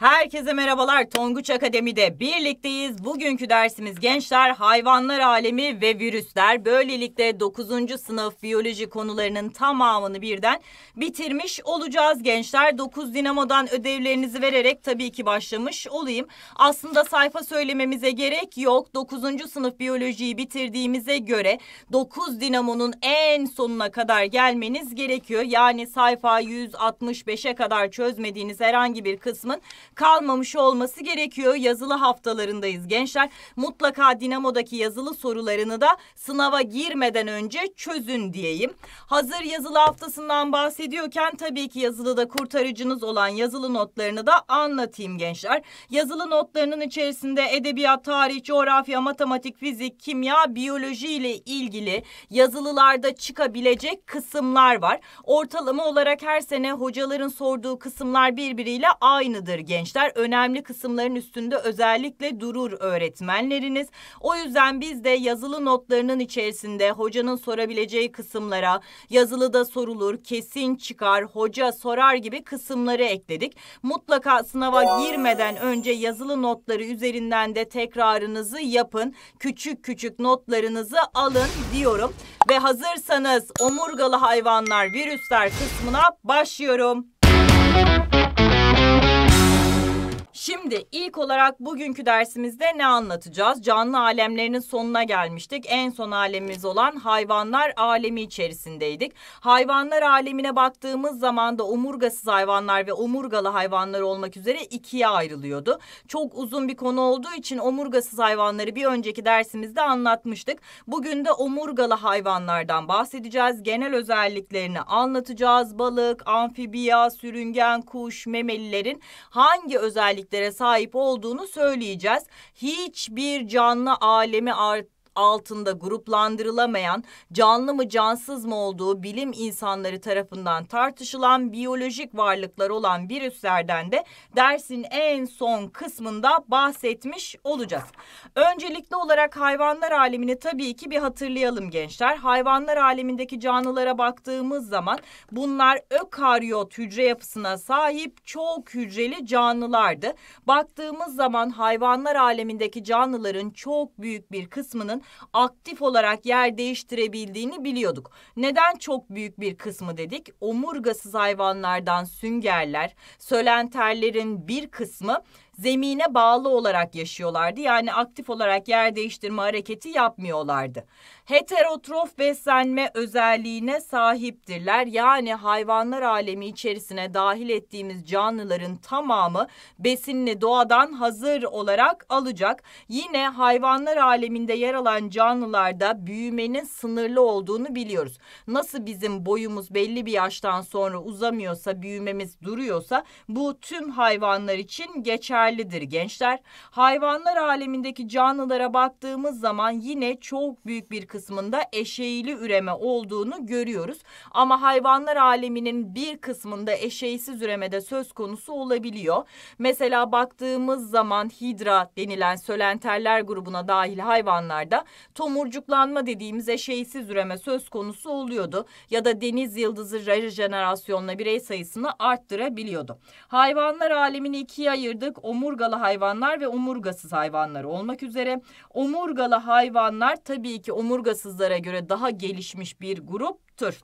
Ha! Herkese merhabalar. Tonguç Akademi'de birlikteyiz. Bugünkü dersimiz gençler, hayvanlar alemi ve virüsler. Böylelikle 9. sınıf biyoloji konularının tamamını birden bitirmiş olacağız gençler. 9 dinamodan ödevlerinizi vererek tabii ki başlamış olayım. Aslında sayfa söylememize gerek yok. 9. sınıf biyolojiyi bitirdiğimize göre 9 dinamonun en sonuna kadar gelmeniz gerekiyor. Yani sayfa 165'e kadar çözmediğiniz herhangi bir kısmın kal kalmamış olması gerekiyor. Yazılı haftalarındayız gençler. Mutlaka Dinamo'daki yazılı sorularını da sınava girmeden önce çözün diyeyim. Hazır yazılı haftasından bahsediyorken tabii ki yazılıda kurtarıcınız olan yazılı notlarını da anlatayım gençler. Yazılı notlarının içerisinde edebiyat, tarih, coğrafya, matematik, fizik, kimya, biyoloji ile ilgili yazılılarda çıkabilecek kısımlar var. Ortalama olarak her sene hocaların sorduğu kısımlar birbiriyle aynıdır gençler arkadaşlar önemli kısımların üstünde özellikle durur öğretmenleriniz. O yüzden biz de yazılı notlarının içerisinde hocanın sorabileceği kısımlara yazılıda sorulur, kesin çıkar, hoca sorar gibi kısımları ekledik. Mutlaka sınava girmeden önce yazılı notları üzerinden de tekrarınızı yapın. Küçük küçük notlarınızı alın diyorum. Ve hazırsanız omurgalı hayvanlar virüsler kısmına başlıyorum. Şimdi ilk olarak bugünkü dersimizde ne anlatacağız? Canlı alemlerinin sonuna gelmiştik. En son alemimiz olan hayvanlar alemi içerisindeydik. Hayvanlar alemine baktığımız zaman da omurgasız hayvanlar ve omurgalı hayvanlar olmak üzere ikiye ayrılıyordu. Çok uzun bir konu olduğu için omurgasız hayvanları bir önceki dersimizde anlatmıştık. Bugün de omurgalı hayvanlardan bahsedeceğiz. Genel özelliklerini anlatacağız. Balık, amfibiya, sürüngen, kuş, memelilerin hangi özellik özelliklere sahip olduğunu söyleyeceğiz. Hiçbir canlı alemi artık altında gruplandırılamayan, canlı mı cansız mı olduğu bilim insanları tarafından tartışılan biyolojik varlıklar olan virüslerden de dersin en son kısmında bahsetmiş olacağız. Öncelikli olarak hayvanlar alemini tabii ki bir hatırlayalım gençler. Hayvanlar alemindeki canlılara baktığımız zaman bunlar ökaryot hücre yapısına sahip çok hücreli canlılardı. Baktığımız zaman hayvanlar alemindeki canlıların çok büyük bir kısmının aktif olarak yer değiştirebildiğini biliyorduk. Neden çok büyük bir kısmı dedik? Omurgasız hayvanlardan süngerler, sölenterlerin bir kısmı zemine bağlı olarak yaşıyorlardı. Yani aktif olarak yer değiştirme hareketi yapmıyorlardı heterotrof beslenme özelliğine sahiptirler. Yani hayvanlar alemi içerisine dahil ettiğimiz canlıların tamamı besinini doğadan hazır olarak alacak. Yine hayvanlar aleminde yer alan canlılarda büyümenin sınırlı olduğunu biliyoruz. Nasıl bizim boyumuz belli bir yaştan sonra uzamıyorsa, büyümemiz duruyorsa bu tüm hayvanlar için geçerlidir gençler. Hayvanlar alemindeki canlılara baktığımız zaman yine çok büyük bir kısmı kısmında eşeğili üreme olduğunu görüyoruz. Ama hayvanlar aleminin bir kısmında eşeğsiz de söz konusu olabiliyor. Mesela baktığımız zaman hidra denilen sölenterler grubuna dahil hayvanlarda tomurcuklanma dediğimiz eşeğsiz üreme söz konusu oluyordu. Ya da deniz yıldızı rejenerasyonla birey sayısını arttırabiliyordu. Hayvanlar alemini ikiye ayırdık. Omurgalı hayvanlar ve omurgasız hayvanlar olmak üzere. Omurgalı hayvanlar tabii ki omurga omurgasızlara göre daha gelişmiş bir gruptur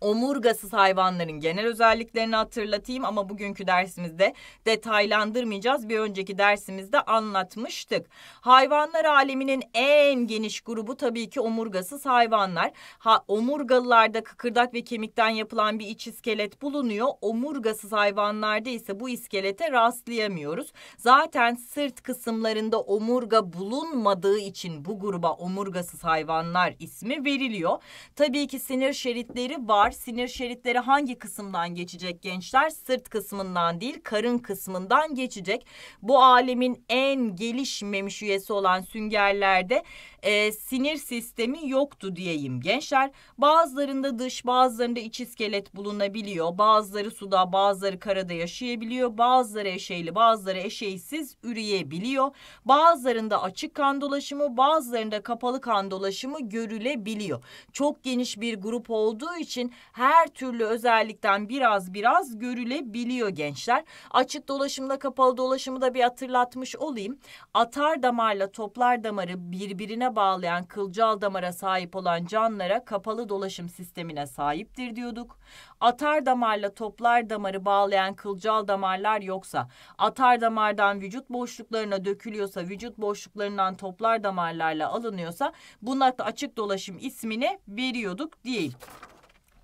omurgasız hayvanların genel özelliklerini hatırlatayım ama bugünkü dersimizde detaylandırmayacağız. Bir önceki dersimizde anlatmıştık. Hayvanlar aleminin en geniş grubu tabii ki omurgasız hayvanlar. Ha, omurgalılarda kıkırdak ve kemikten yapılan bir iç iskelet bulunuyor. Omurgasız hayvanlarda ise bu iskelete rastlayamıyoruz. Zaten sırt kısımlarında omurga bulunmadığı için bu gruba omurgasız hayvanlar ismi veriliyor. Tabii ki sinir şeritleri var sinir şeritleri hangi kısımdan geçecek gençler? Sırt kısmından değil karın kısmından geçecek. Bu alemin en gelişmemiş üyesi olan süngerlerde e, sinir sistemi yoktu diyeyim gençler. Bazılarında dış bazılarında iç iskelet bulunabiliyor. Bazıları suda bazıları karada yaşayabiliyor. Bazıları eşeyli bazıları eşeysiz üreyebiliyor. Bazılarında açık kan dolaşımı bazılarında kapalı kan dolaşımı görülebiliyor. Çok geniş bir grup olduğu için her türlü özellikten biraz biraz görülebiliyor gençler. Açık dolaşımda kapalı dolaşımı da bir hatırlatmış olayım. Atar damarla toplar damarı birbirine bağlayan kılcal damara sahip olan canlılara kapalı dolaşım sistemine sahiptir diyorduk. Atar damarla toplar damarı bağlayan kılcal damarlar yoksa, atar damardan vücut boşluklarına dökülüyorsa, vücut boşluklarından toplar damarlarla alınıyorsa buna da açık dolaşım ismini veriyorduk değil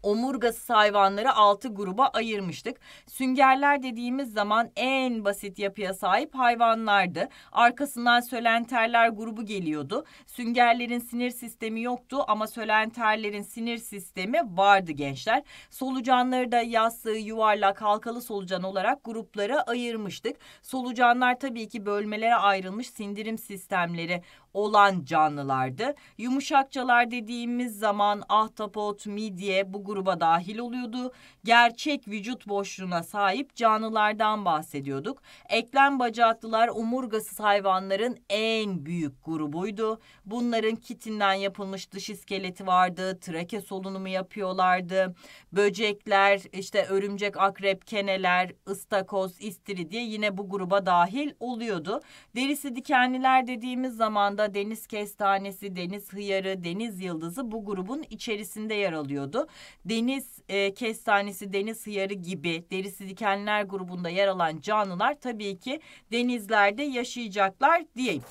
omurgası hayvanları 6 gruba ayırmıştık. Süngerler dediğimiz zaman en basit yapıya sahip hayvanlardı. Arkasından sölenterler grubu geliyordu. Süngerlerin sinir sistemi yoktu ama sölenterlerin sinir sistemi vardı gençler. Solucanları da yassı, yuvarlak, halkalı solucan olarak gruplara ayırmıştık. Solucanlar tabii ki bölmelere ayrılmış sindirim sistemleri olan canlılardı. Yumuşakçalar dediğimiz zaman ahtapot, midye bu gruba dahil oluyordu. Gerçek vücut boşluğuna sahip canlılardan bahsediyorduk. Eklem bacaklılar omurgasız hayvanların en büyük grubuydu. Bunların kitinden yapılmış dış iskeleti vardı. Trake solunumu yapıyorlardı. Böcekler, işte örümcek, akrep, keneler, ıstakoz, istiridye yine bu gruba dahil oluyordu. Derisi dikenliler dediğimiz zaman grubunda deniz kestanesi, deniz hıyarı, deniz yıldızı bu grubun içerisinde yer alıyordu. Deniz e, kestanesi, deniz hıyarı gibi derisi dikenler grubunda yer alan canlılar tabii ki denizlerde yaşayacaklar diyeyim.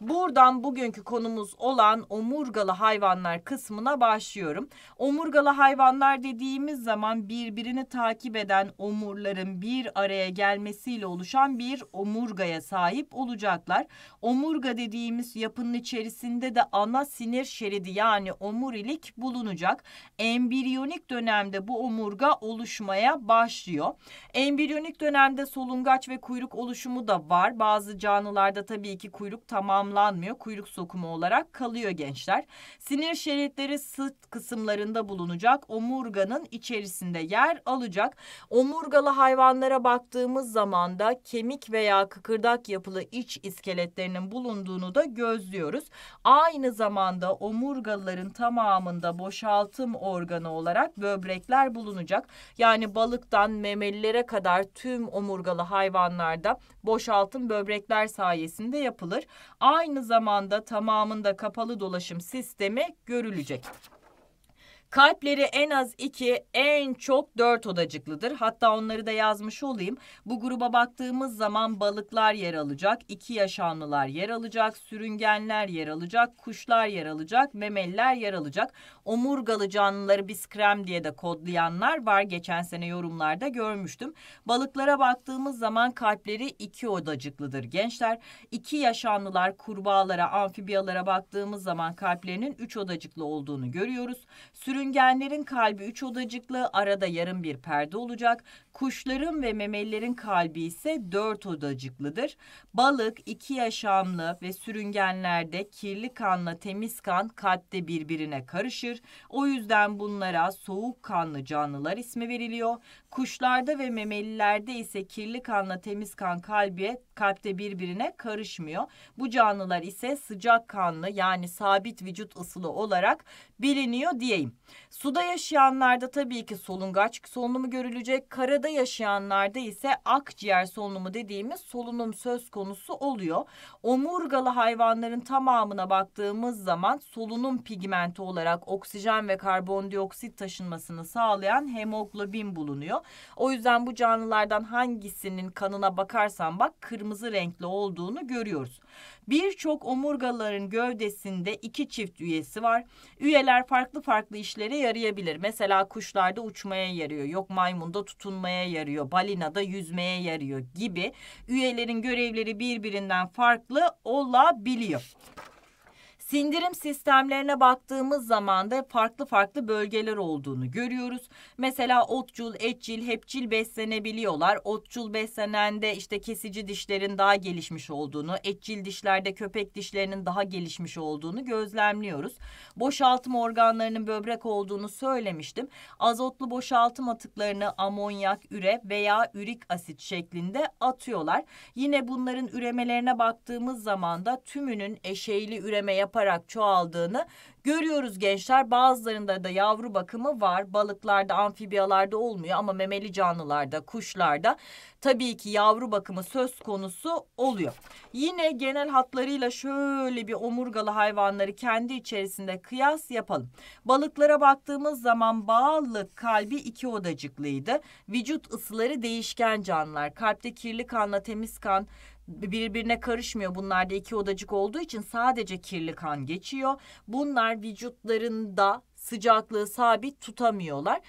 Buradan bugünkü konumuz olan omurgalı hayvanlar kısmına başlıyorum. Omurgalı hayvanlar dediğimiz zaman birbirini takip eden omurların bir araya gelmesiyle oluşan bir omurgaya sahip olacaklar. Omurga dediğimiz yapının içerisinde de ana sinir şeridi yani omurilik bulunacak. Embriyonik dönemde bu omurga oluşmaya başlıyor. Embriyonik dönemde solungaç ve kuyruk oluşumu da var. Bazı canlılarda tabii ki kuyruk tamam tamamlanmıyor. Kuyruk sokumu olarak kalıyor gençler. Sinir şeritleri sırt kısımlarında bulunacak. Omurganın içerisinde yer alacak. Omurgalı hayvanlara baktığımız zaman da kemik veya kıkırdak yapılı iç iskeletlerinin bulunduğunu da gözlüyoruz. Aynı zamanda omurgalıların tamamında boşaltım organı olarak böbrekler bulunacak. Yani balıktan memelilere kadar tüm omurgalı hayvanlarda boşaltım böbrekler sayesinde yapılır. Aynı aynı zamanda tamamında kapalı dolaşım sistemi görülecek. Kalpleri en az iki, en çok dört odacıklıdır. Hatta onları da yazmış olayım. Bu gruba baktığımız zaman balıklar yer alacak, iki yaşamlılar yer alacak, sürüngenler yer alacak, kuşlar yer alacak, memeliler yer alacak. Omurgalı canlıları biz krem diye de kodlayanlar var. Geçen sene yorumlarda görmüştüm. Balıklara baktığımız zaman kalpleri iki odacıklıdır gençler. İki yaşamlılar, kurbağalara, amfibiyalara baktığımız zaman kalplerinin üç odacıklı olduğunu görüyoruz. Sürü Sürüngenlerin kalbi üç odacıklı, arada yarım bir perde olacak. Kuşların ve memelilerin kalbi ise dört odacıklıdır. Balık iki yaşamlı ve sürüngenlerde kirli kanla temiz kan kalpte birbirine karışır. O yüzden bunlara soğuk kanlı canlılar ismi veriliyor. Kuşlarda ve memelilerde ise kirli kanla temiz kan kalbe, kalpte birbirine karışmıyor. Bu canlılar ise sıcak kanlı yani sabit vücut ısılı olarak biliniyor diyeyim. Suda yaşayanlarda tabii ki solungaç solunumu görülecek. Karada yaşayanlarda ise akciğer solunumu dediğimiz solunum söz konusu oluyor. Omurgalı hayvanların tamamına baktığımız zaman solunum pigmenti olarak oksijen ve karbondioksit taşınmasını sağlayan hemoglobin bulunuyor görünüyor. O yüzden bu canlılardan hangisinin kanına bakarsan bak kırmızı renkli olduğunu görüyoruz. Birçok omurgaların gövdesinde iki çift üyesi var. Üyeler farklı farklı işlere yarayabilir. Mesela kuşlarda uçmaya yarıyor, yok maymunda tutunmaya yarıyor, balinada yüzmeye yarıyor gibi. Üyelerin görevleri birbirinden farklı olabiliyor. Sindirim sistemlerine baktığımız zaman da farklı farklı bölgeler olduğunu görüyoruz. Mesela otçul, etçil, hepçil beslenebiliyorlar. Otçul beslenende işte kesici dişlerin daha gelişmiş olduğunu, etçil dişlerde köpek dişlerinin daha gelişmiş olduğunu gözlemliyoruz. Boşaltım organlarının böbrek olduğunu söylemiştim. Azotlu boşaltım atıklarını amonyak, üre veya ürik asit şeklinde atıyorlar. Yine bunların üremelerine baktığımız zaman da tümünün eşeğli üreme yaparak yaparak çoğaldığını Görüyoruz gençler bazılarında da yavru bakımı var. Balıklarda, amfibiyalarda olmuyor ama memeli canlılarda, kuşlarda tabii ki yavru bakımı söz konusu oluyor. Yine genel hatlarıyla şöyle bir omurgalı hayvanları kendi içerisinde kıyas yapalım. Balıklara baktığımız zaman bağlı kalbi iki odacıklıydı. Vücut ısıları değişken canlılar. Kalpte kirli kanla temiz kan birbirine karışmıyor. Bunlar da iki odacık olduğu için sadece kirli kan geçiyor. Bunlar insanlar vücutlarında sıcaklığı sabit tutamıyorlar.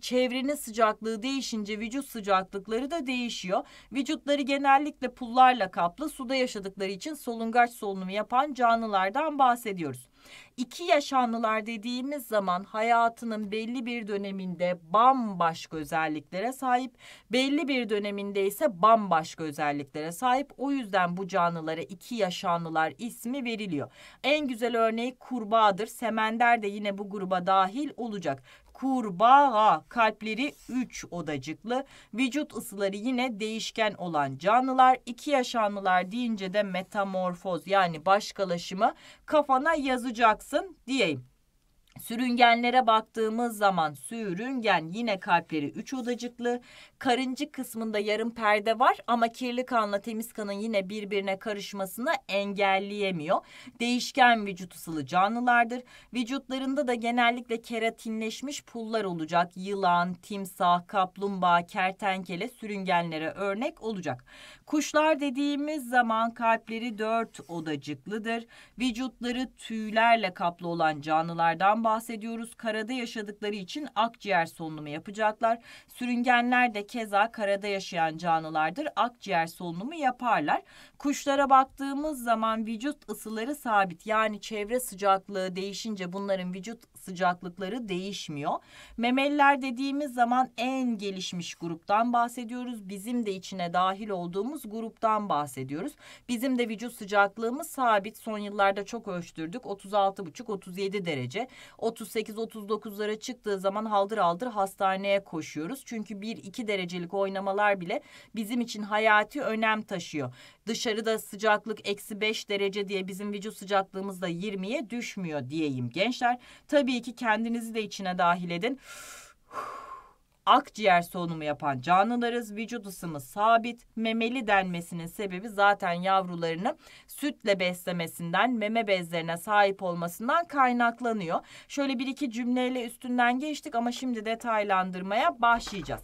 Çevrenin sıcaklığı değişince vücut sıcaklıkları da değişiyor. Vücutları genellikle pullarla kaplı suda yaşadıkları için solungaç solunumu yapan canlılardan bahsediyoruz. İki yaşanlılar dediğimiz zaman hayatının belli bir döneminde bambaşka özelliklere sahip, belli bir döneminde ise bambaşka özelliklere sahip. O yüzden bu canlılara iki yaşanlılar ismi veriliyor. En güzel örneği kurbağadır. Semender de yine bu gruba dahil olacak kurbağa kalpleri 3 odacıklı vücut ısıları yine değişken olan canlılar 2 yaşamlılar deyince de metamorfoz yani başkalaşımı kafana yazacaksın diyeyim. Sürüngenlere baktığımız zaman sürüngen yine kalpleri 3 odacıklı. Karıncık kısmında yarım perde var ama kirli kanla temiz kanın yine birbirine karışmasını engelleyemiyor. Değişken vücut ısılı canlılardır. Vücutlarında da genellikle keratinleşmiş pullar olacak. Yılan, timsah, kaplumbağa, kertenkele sürüngenlere örnek olacak. Kuşlar dediğimiz zaman kalpleri dört odacıklıdır. Vücutları tüylerle kaplı olan canlılardan bahsediyoruz. Karada yaşadıkları için akciğer solunumu yapacaklar. Sürüngenler de keza karada yaşayan canlılardır. Akciğer solunumu yaparlar. Kuşlara baktığımız zaman vücut ısıları sabit. Yani çevre sıcaklığı değişince bunların vücut sıcaklıkları değişmiyor. Memeliler dediğimiz zaman en gelişmiş gruptan bahsediyoruz. Bizim de içine dahil olduğumuz olduğumuz gruptan bahsediyoruz. Bizim de vücut sıcaklığımız sabit. Son yıllarda çok ölçtürdük. 36,5-37 derece. 38-39'lara çıktığı zaman haldır haldır hastaneye koşuyoruz. Çünkü 1-2 derecelik oynamalar bile bizim için hayati önem taşıyor. Dışarıda sıcaklık eksi 5 derece diye bizim vücut sıcaklığımız da 20'ye düşmüyor diyeyim gençler. Tabii ki kendinizi de içine dahil edin akciğer solunumu yapan canlılarız. Vücut ısımı sabit. Memeli denmesinin sebebi zaten yavrularını sütle beslemesinden, meme bezlerine sahip olmasından kaynaklanıyor. Şöyle bir iki cümleyle üstünden geçtik ama şimdi detaylandırmaya başlayacağız.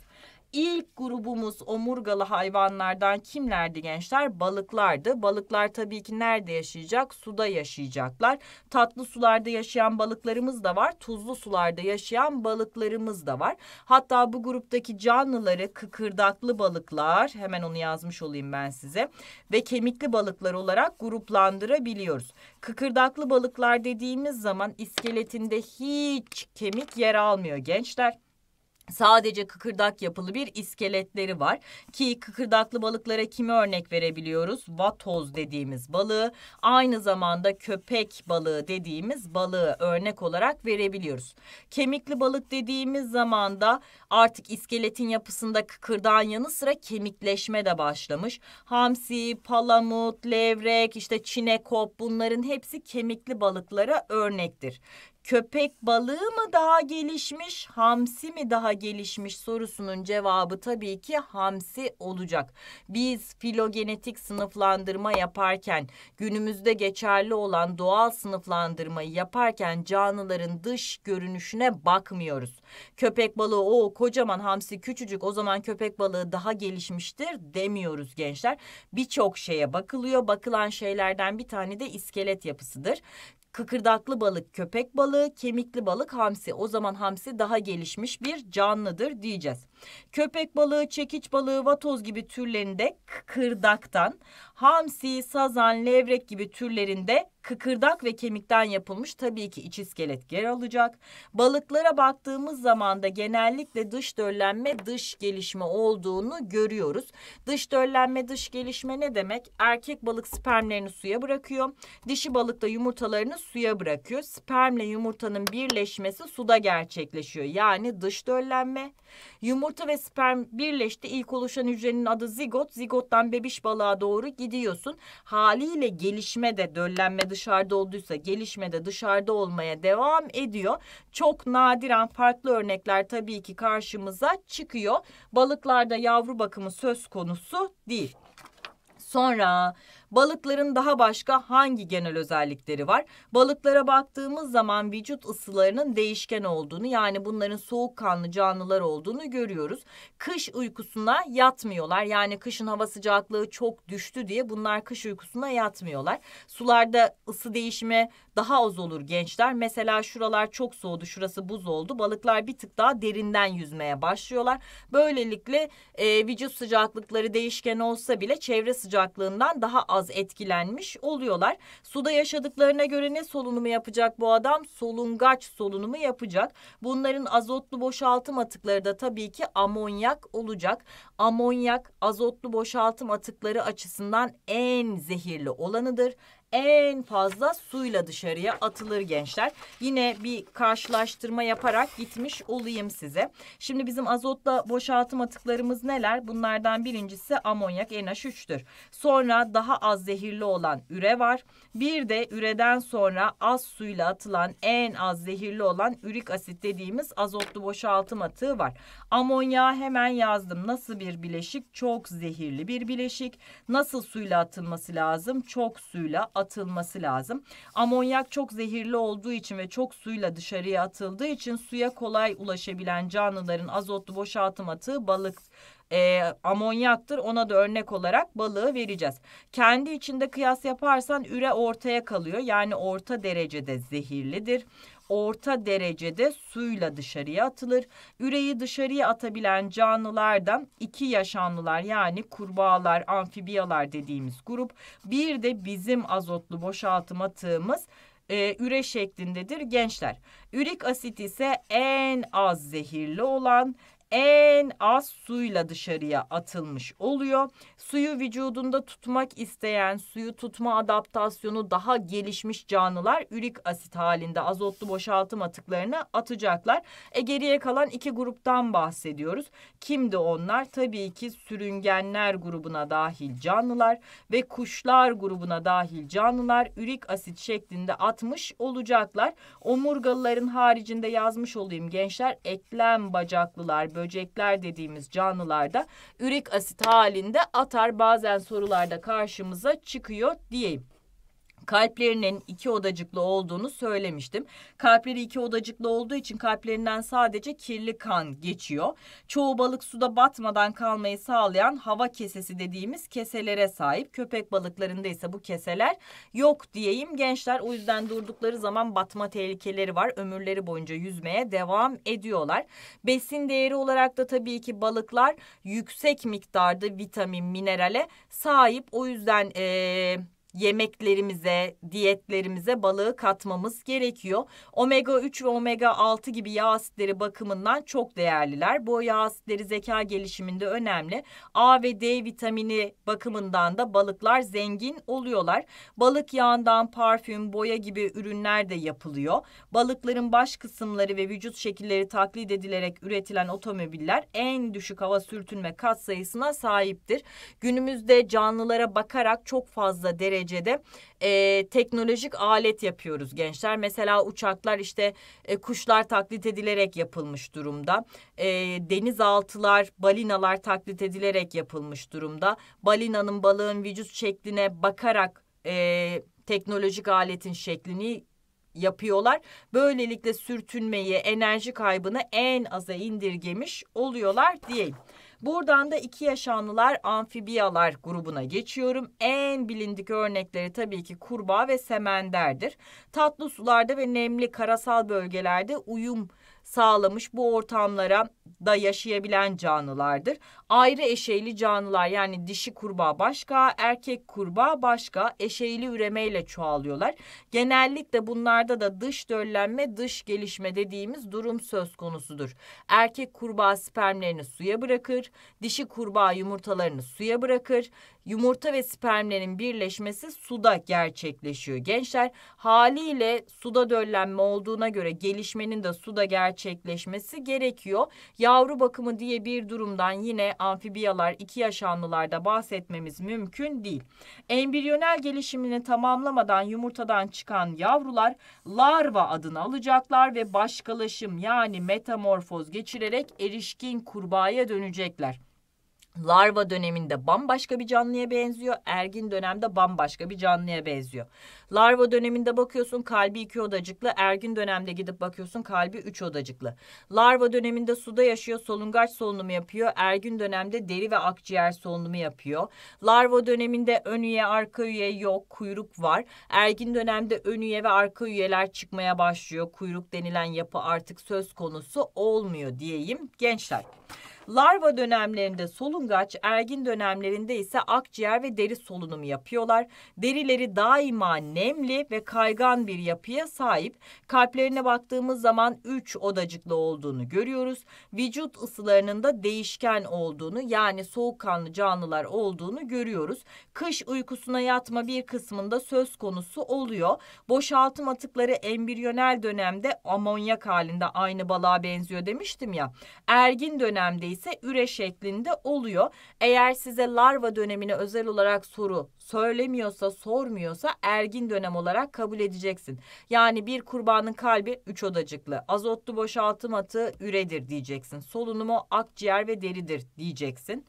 İlk grubumuz omurgalı hayvanlardan kimlerdi gençler? Balıklardı. Balıklar tabii ki nerede yaşayacak? Suda yaşayacaklar. Tatlı sularda yaşayan balıklarımız da var. Tuzlu sularda yaşayan balıklarımız da var. Hatta bu gruptaki canlıları kıkırdaklı balıklar hemen onu yazmış olayım ben size ve kemikli balıklar olarak gruplandırabiliyoruz. Kıkırdaklı balıklar dediğimiz zaman iskeletinde hiç kemik yer almıyor gençler. Sadece kıkırdak yapılı bir iskeletleri var ki kıkırdaklı balıklara kimi örnek verebiliyoruz? Vatoz dediğimiz balığı, aynı zamanda köpek balığı dediğimiz balığı örnek olarak verebiliyoruz. Kemikli balık dediğimiz zaman da artık iskeletin yapısında kıkırdağın yanı sıra kemikleşme de başlamış. Hamsi, palamut, levrek, işte çinekop bunların hepsi kemikli balıklara örnektir köpek balığı mı daha gelişmiş, hamsi mi daha gelişmiş sorusunun cevabı tabii ki hamsi olacak. Biz filogenetik sınıflandırma yaparken, günümüzde geçerli olan doğal sınıflandırmayı yaparken canlıların dış görünüşüne bakmıyoruz. Köpek balığı o kocaman hamsi küçücük o zaman köpek balığı daha gelişmiştir demiyoruz gençler. Birçok şeye bakılıyor. Bakılan şeylerden bir tane de iskelet yapısıdır. Kıkırdaklı balık köpek balığı, kemikli balık hamsi. O zaman hamsi daha gelişmiş bir canlıdır diyeceğiz. Köpek balığı, çekiç balığı, vatoz gibi türlerinde kıkırdaktan, hamsi, sazan, levrek gibi türlerinde kıkırdak ve kemikten yapılmış tabii ki iç iskelet yer alacak. Balıklara baktığımız zaman da genellikle dış döllenme dış gelişme olduğunu görüyoruz. Dış döllenme dış gelişme ne demek? Erkek balık spermlerini suya bırakıyor. Dişi balık da yumurtalarını suya bırakıyor. Spermle yumurtanın birleşmesi suda gerçekleşiyor. Yani dış döllenme. Yumurta Yumurta ve sperm birleşti. İlk oluşan hücrenin adı zigot. Zigottan bebiş balığa doğru gidiyorsun. Haliyle gelişme de döllenme dışarıda olduysa gelişme de dışarıda olmaya devam ediyor. Çok nadiren farklı örnekler tabii ki karşımıza çıkıyor. Balıklarda yavru bakımı söz konusu değil. Sonra Balıkların daha başka hangi genel özellikleri var? Balıklara baktığımız zaman vücut ısılarının değişken olduğunu yani bunların soğukkanlı canlılar olduğunu görüyoruz. Kış uykusuna yatmıyorlar. Yani kışın hava sıcaklığı çok düştü diye bunlar kış uykusuna yatmıyorlar. Sularda ısı değişimi daha az olur gençler. Mesela şuralar çok soğudu, şurası buz oldu. Balıklar bir tık daha derinden yüzmeye başlıyorlar. Böylelikle e, vücut sıcaklıkları değişken olsa bile çevre sıcaklığından daha az az etkilenmiş oluyorlar. Suda yaşadıklarına göre ne solunumu yapacak bu adam? Solungaç solunumu yapacak. Bunların azotlu boşaltım atıkları da tabii ki amonyak olacak. Amonyak azotlu boşaltım atıkları açısından en zehirli olanıdır en fazla suyla dışarıya atılır gençler. Yine bir karşılaştırma yaparak gitmiş olayım size. Şimdi bizim azotla boşaltım atıklarımız neler? Bunlardan birincisi amonyak NH3'tür. Sonra daha az zehirli olan üre var. Bir de üreden sonra az suyla atılan en az zehirli olan ürik asit dediğimiz azotlu boşaltım atığı var. Amonyağı hemen yazdım. Nasıl bir bileşik? Çok zehirli bir bileşik. Nasıl suyla atılması lazım? Çok suyla atılması atılması lazım. Amonyak çok zehirli olduğu için ve çok suyla dışarıya atıldığı için suya kolay ulaşabilen canlıların azotlu boşaltım atığı balık e, amonyaktır. Ona da örnek olarak balığı vereceğiz. Kendi içinde kıyas yaparsan üre ortaya kalıyor. Yani orta derecede zehirlidir orta derecede suyla dışarıya atılır. Üreyi dışarıya atabilen canlılardan iki yaşanlılar yani kurbağalar, amfibiyalar dediğimiz grup. Bir de bizim azotlu boşaltım atığımız e, üre şeklindedir gençler. Ürik asit ise en az zehirli olan, en az suyla dışarıya atılmış oluyor. Suyu vücudunda tutmak isteyen, suyu tutma adaptasyonu daha gelişmiş canlılar ürik asit halinde azotlu boşaltım atıklarını atacaklar. E geriye kalan iki gruptan bahsediyoruz. Kimdi onlar? Tabii ki sürüngenler grubuna dahil canlılar ve kuşlar grubuna dahil canlılar ürik asit şeklinde atmış olacaklar. Omurgalıların haricinde yazmış olayım gençler eklem bacaklılar böyle böcekler dediğimiz canlılarda ürik asit halinde atar bazen sorularda karşımıza çıkıyor diyeyim kalplerinin iki odacıklı olduğunu söylemiştim. Kalpleri iki odacıklı olduğu için kalplerinden sadece kirli kan geçiyor. Çoğu balık suda batmadan kalmayı sağlayan hava kesesi dediğimiz keselere sahip. Köpek balıklarında ise bu keseler yok diyeyim gençler. O yüzden durdukları zaman batma tehlikeleri var. Ömürleri boyunca yüzmeye devam ediyorlar. Besin değeri olarak da tabii ki balıklar yüksek miktarda vitamin, minerale sahip. O yüzden... Ee, yemeklerimize, diyetlerimize balığı katmamız gerekiyor. Omega 3 ve omega 6 gibi yağ asitleri bakımından çok değerliler. Bu yağ asitleri zeka gelişiminde önemli. A ve D vitamini bakımından da balıklar zengin oluyorlar. Balık yağından parfüm, boya gibi ürünler de yapılıyor. Balıkların baş kısımları ve vücut şekilleri taklit edilerek üretilen otomobiller en düşük hava sürtünme kat sayısına sahiptir. Günümüzde canlılara bakarak çok fazla derece derecede e, teknolojik alet yapıyoruz gençler. Mesela uçaklar işte e, kuşlar taklit edilerek yapılmış durumda. E, denizaltılar, balinalar taklit edilerek yapılmış durumda. Balinanın balığın vücut şekline bakarak e, teknolojik aletin şeklini yapıyorlar. Böylelikle sürtünmeyi, enerji kaybını en aza indirgemiş oluyorlar diyeyim. Buradan da iki yaşanlılar amfibiyalar grubuna geçiyorum. En bilindik örnekleri tabii ki kurbağa ve semenderdir. Tatlı sularda ve nemli karasal bölgelerde uyum sağlamış bu ortamlara da yaşayabilen canlılardır. Ayrı eşeyli canlılar yani dişi kurbağa başka, erkek kurbağa başka eşeyli üremeyle çoğalıyorlar. Genellikle bunlarda da dış döllenme, dış gelişme dediğimiz durum söz konusudur. Erkek kurbağa spermlerini suya bırakır, dişi kurbağa yumurtalarını suya bırakır yumurta ve spermlerin birleşmesi suda gerçekleşiyor. Gençler haliyle suda döllenme olduğuna göre gelişmenin de suda gerçekleşmesi gerekiyor. Yavru bakımı diye bir durumdan yine amfibiyalar iki yaşanlılarda bahsetmemiz mümkün değil. Embriyonel gelişimini tamamlamadan yumurtadan çıkan yavrular larva adını alacaklar ve başkalaşım yani metamorfoz geçirerek erişkin kurbağaya dönecekler. Larva döneminde bambaşka bir canlıya benziyor. Ergin dönemde bambaşka bir canlıya benziyor. Larva döneminde bakıyorsun kalbi iki odacıklı. Ergin dönemde gidip bakıyorsun kalbi üç odacıklı. Larva döneminde suda yaşıyor. Solungaç solunumu yapıyor. Ergin dönemde deri ve akciğer solunumu yapıyor. Larva döneminde ön üye arka üye yok. Kuyruk var. Ergin dönemde ön üye ve arka üyeler çıkmaya başlıyor. Kuyruk denilen yapı artık söz konusu olmuyor diyeyim gençler. Larva dönemlerinde solungaç, ergin dönemlerinde ise akciğer ve deri solunumu yapıyorlar. Derileri daima nemli ve kaygan bir yapıya sahip. Kalplerine baktığımız zaman 3 odacıklı olduğunu görüyoruz. Vücut ısılarının da değişken olduğunu yani soğukkanlı canlılar olduğunu görüyoruz. Kış uykusuna yatma bir kısmında söz konusu oluyor. Boşaltım atıkları embriyonel dönemde amonyak halinde aynı balığa benziyor demiştim ya. Ergin dönemde ise ise üre şeklinde oluyor. Eğer size larva dönemine özel olarak soru söylemiyorsa, sormuyorsa ergin dönem olarak kabul edeceksin. Yani bir kurbanın kalbi üç odacıklı, azotlu boşaltım atı üredir diyeceksin. Solunumu akciğer ve deridir diyeceksin.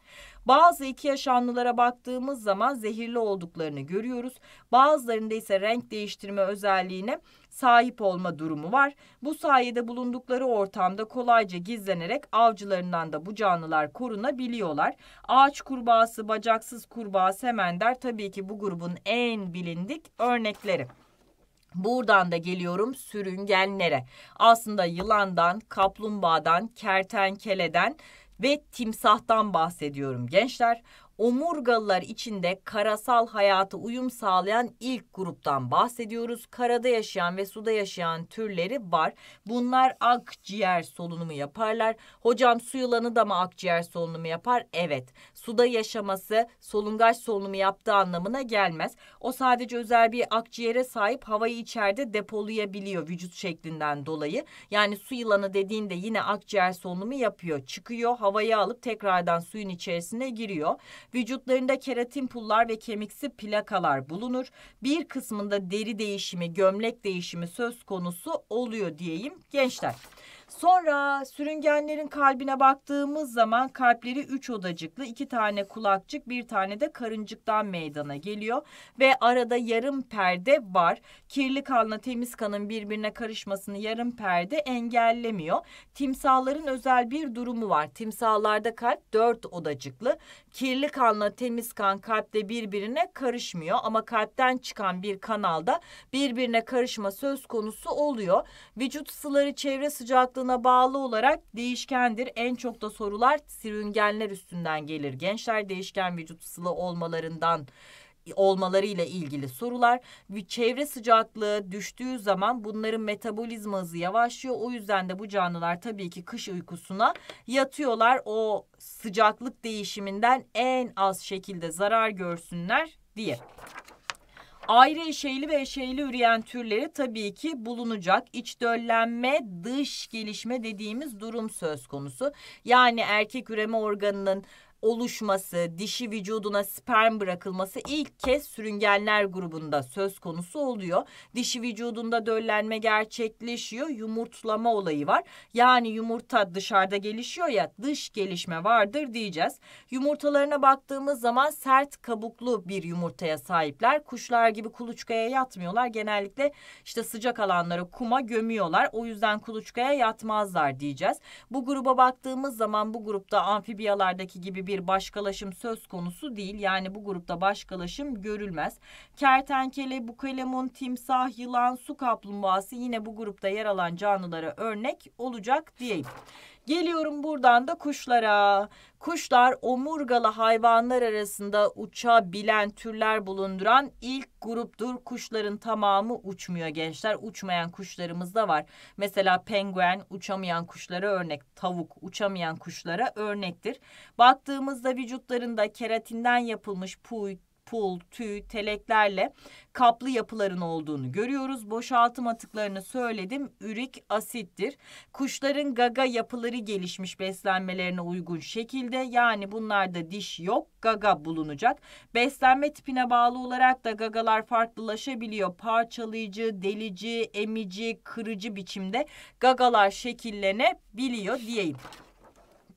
Bazı iki yaşanlılara baktığımız zaman zehirli olduklarını görüyoruz. Bazılarında ise renk değiştirme özelliğine sahip olma durumu var. Bu sayede bulundukları ortamda kolayca gizlenerek avcılarından da bu canlılar korunabiliyorlar. Ağaç kurbağası, bacaksız kurbağa, semender tabii ki bu grubun en bilindik örnekleri. Buradan da geliyorum sürüngenlere. Aslında yılandan, kaplumbağadan, kertenkeleden ve timsahtan bahsediyorum gençler. Omurgalılar içinde karasal hayata uyum sağlayan ilk gruptan bahsediyoruz. Karada yaşayan ve suda yaşayan türleri var. Bunlar akciğer solunumu yaparlar. Hocam su yılanı da mı akciğer solunumu yapar? Evet. Suda yaşaması solungaç solunumu yaptığı anlamına gelmez. O sadece özel bir akciğere sahip havayı içeride depolayabiliyor vücut şeklinden dolayı. Yani su yılanı dediğinde yine akciğer solunumu yapıyor. Çıkıyor, havayı alıp tekrardan suyun içerisine giriyor Vücutlarında keratin pullar ve kemiksi plakalar bulunur. Bir kısmında deri değişimi, gömlek değişimi söz konusu oluyor diyeyim gençler. Sonra sürüngenlerin kalbine baktığımız zaman kalpleri 3 odacıklı, 2 tane kulakçık, bir tane de karıncıktan meydana geliyor ve arada yarım perde var. Kirli kanla temiz kanın birbirine karışmasını yarım perde engellemiyor. Timsahların özel bir durumu var. Timsahlarda kalp 4 odacıklı. Kirli kanla temiz kan kalpte birbirine karışmıyor ama kalpten çıkan bir kanalda birbirine karışma söz konusu oluyor. Vücut sıları çevre sıcaklığı sıklığına bağlı olarak değişkendir. En çok da sorular sürüngenler üstünden gelir. Gençler değişken vücut sılı olmalarından olmalarıyla ilgili sorular. Bir çevre sıcaklığı düştüğü zaman bunların metabolizma hızı yavaşlıyor. O yüzden de bu canlılar tabii ki kış uykusuna yatıyorlar. O sıcaklık değişiminden en az şekilde zarar görsünler diye. Ayrı eşeyli ve eşeyli üreyen türleri tabii ki bulunacak. İç döllenme, dış gelişme dediğimiz durum söz konusu. Yani erkek üreme organının oluşması, dişi vücuduna sperm bırakılması ilk kez sürüngenler grubunda söz konusu oluyor. Dişi vücudunda döllenme gerçekleşiyor. Yumurtlama olayı var. Yani yumurta dışarıda gelişiyor ya dış gelişme vardır diyeceğiz. Yumurtalarına baktığımız zaman sert kabuklu bir yumurtaya sahipler. Kuşlar gibi kuluçkaya yatmıyorlar. Genellikle işte sıcak alanlara kuma gömüyorlar. O yüzden kuluçkaya yatmazlar diyeceğiz. Bu gruba baktığımız zaman bu grupta amfibiyalardaki gibi bir bir başkalaşım söz konusu değil. Yani bu grupta başkalaşım görülmez. Kertenkele, bukalemun, timsah, yılan, su kaplumbağası yine bu grupta yer alan canlılara örnek olacak diyeyim. Geliyorum buradan da kuşlara. Kuşlar omurgalı hayvanlar arasında uçabilen türler bulunduran ilk gruptur. Kuşların tamamı uçmuyor gençler. Uçmayan kuşlarımız da var. Mesela penguen uçamayan kuşlara örnek. Tavuk uçamayan kuşlara örnektir. Baktığımızda vücutlarında keratinden yapılmış puy, pul, tüy, teleklerle kaplı yapıların olduğunu görüyoruz. Boşaltım atıklarını söyledim. Ürik asittir. Kuşların gaga yapıları gelişmiş beslenmelerine uygun şekilde yani bunlarda diş yok gaga bulunacak. Beslenme tipine bağlı olarak da gagalar farklılaşabiliyor. Parçalayıcı, delici, emici, kırıcı biçimde gagalar şekillenebiliyor diyeyim.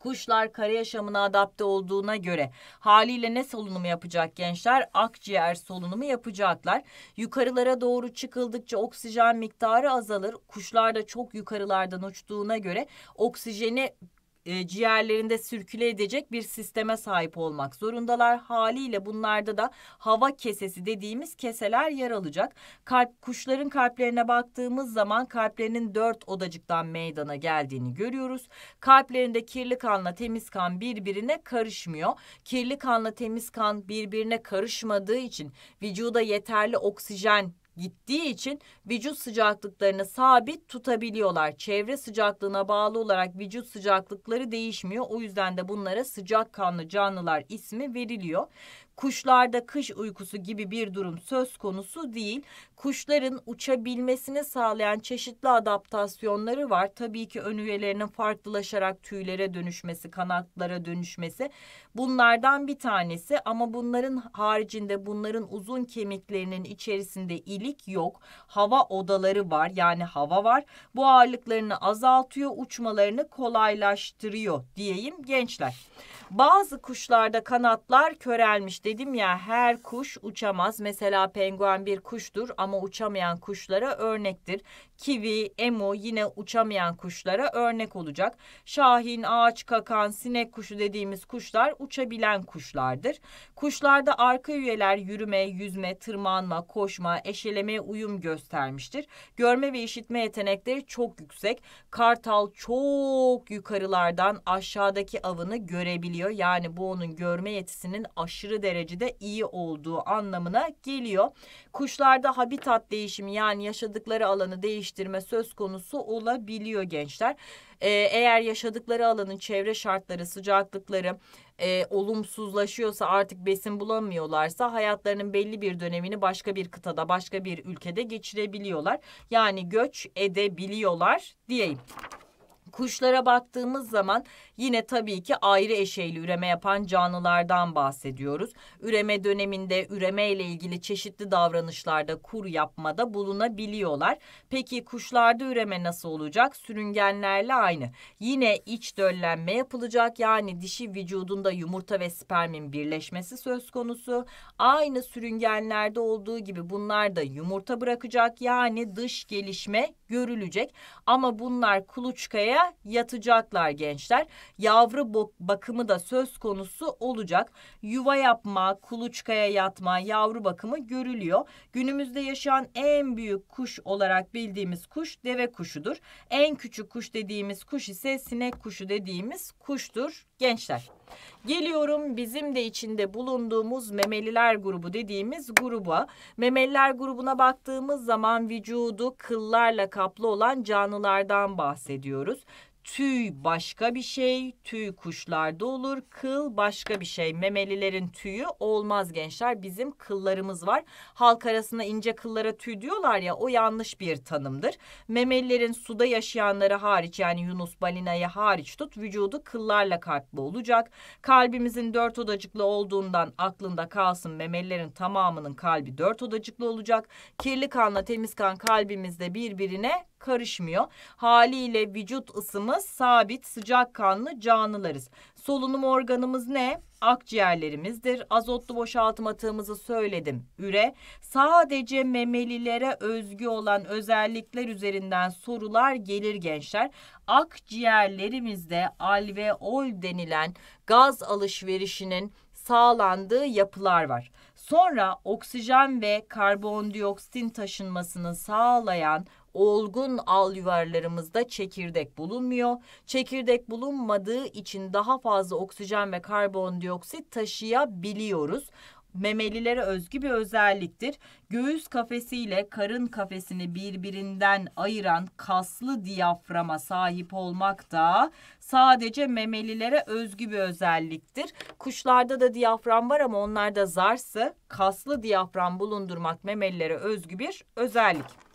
Kuşlar kara yaşamına adapte olduğuna göre haliyle ne solunumu yapacak gençler? Akciğer solunumu yapacaklar. Yukarılara doğru çıkıldıkça oksijen miktarı azalır. Kuşlar da çok yukarılardan uçtuğuna göre oksijeni e, ciğerlerinde sirküle edecek bir sisteme sahip olmak zorundalar. Haliyle bunlarda da hava kesesi dediğimiz keseler yer alacak. Kalp kuşların kalplerine baktığımız zaman kalplerinin dört odacıktan meydana geldiğini görüyoruz. Kalplerinde kirli kanla temiz kan birbirine karışmıyor. Kirli kanla temiz kan birbirine karışmadığı için vücuda yeterli oksijen gittiği için vücut sıcaklıklarını sabit tutabiliyorlar. Çevre sıcaklığına bağlı olarak vücut sıcaklıkları değişmiyor. O yüzden de bunlara sıcak kanlı canlılar ismi veriliyor. Kuşlarda kış uykusu gibi bir durum söz konusu değil. Kuşların uçabilmesini sağlayan çeşitli adaptasyonları var. Tabii ki ön üyelerinin farklılaşarak tüylere dönüşmesi, kanatlara dönüşmesi bunlardan bir tanesi ama bunların haricinde bunların uzun kemiklerinin içerisinde ilik yok. Hava odaları var yani hava var. Bu ağırlıklarını azaltıyor, uçmalarını kolaylaştırıyor diyeyim gençler. Bazı kuşlarda kanatlar körelmiş dedim ya her kuş uçamaz. Mesela penguen bir kuştur ama uçamayan kuşlara örnektir kivi, emo yine uçamayan kuşlara örnek olacak. Şahin, ağaç kakan, sinek kuşu dediğimiz kuşlar uçabilen kuşlardır. Kuşlarda arka üyeler yürüme, yüzme, tırmanma, koşma, eşelemeye uyum göstermiştir. Görme ve işitme yetenekleri çok yüksek. Kartal çok yukarılardan aşağıdaki avını görebiliyor. Yani bu onun görme yetisinin aşırı derecede iyi olduğu anlamına geliyor. Kuşlarda habitat değişimi yani yaşadıkları alanı değiştirme söz konusu olabiliyor gençler. Ee, eğer yaşadıkları alanın çevre şartları, sıcaklıkları e, olumsuzlaşıyorsa artık besin bulamıyorlarsa hayatlarının belli bir dönemini başka bir kıtada, başka bir ülkede geçirebiliyorlar. Yani göç edebiliyorlar diyeyim. Kuşlara baktığımız zaman yine tabii ki ayrı eşeyli üreme yapan canlılardan bahsediyoruz. Üreme döneminde üreme ile ilgili çeşitli davranışlarda kur yapmada bulunabiliyorlar. Peki kuşlarda üreme nasıl olacak? Sürüngenlerle aynı. Yine iç döllenme yapılacak. Yani dişi vücudunda yumurta ve spermin birleşmesi söz konusu. Aynı sürüngenlerde olduğu gibi bunlar da yumurta bırakacak. Yani dış gelişme görülecek. Ama bunlar kuluçkaya yatacaklar gençler. Yavru bakımı da söz konusu olacak. Yuva yapma, kuluçkaya yatma, yavru bakımı görülüyor. Günümüzde yaşayan en büyük kuş olarak bildiğimiz kuş deve kuşudur. En küçük kuş dediğimiz kuş ise sinek kuşu dediğimiz kuştur gençler. Geliyorum bizim de içinde bulunduğumuz memeliler grubu dediğimiz gruba. Memeliler grubuna baktığımız zaman vücudu kıllarla kaplı olan canlılardan bahsediyoruz. Tüy başka bir şey, tüy kuşlarda olur, kıl başka bir şey. Memelilerin tüyü olmaz gençler. Bizim kıllarımız var. Halk arasında ince kıllara tüy diyorlar ya o yanlış bir tanımdır. Memelilerin suda yaşayanları hariç yani Yunus balinayı hariç tut vücudu kıllarla kaplı olacak. Kalbimizin dört odacıklı olduğundan aklında kalsın memelilerin tamamının kalbi dört odacıklı olacak. Kirli kanla temiz kan kalbimizde birbirine karışmıyor. Haliyle vücut ısımız sabit sıcak kanlı canlılarız. Solunum organımız ne? Akciğerlerimizdir. Azotlu boşaltım atığımızı söyledim. Üre sadece memelilere özgü olan özellikler üzerinden sorular gelir gençler. Akciğerlerimizde alveol denilen gaz alışverişinin sağlandığı yapılar var. Sonra oksijen ve karbondioksitin taşınmasını sağlayan olgun al yuvarlarımızda çekirdek bulunmuyor. Çekirdek bulunmadığı için daha fazla oksijen ve karbondioksit taşıyabiliyoruz memelilere özgü bir özelliktir. Göğüs kafesi ile karın kafesini birbirinden ayıran kaslı diyaframa sahip olmak da sadece memelilere özgü bir özelliktir. Kuşlarda da diyafram var ama onlarda zarsı kaslı diyafram bulundurmak memelilere özgü bir özellik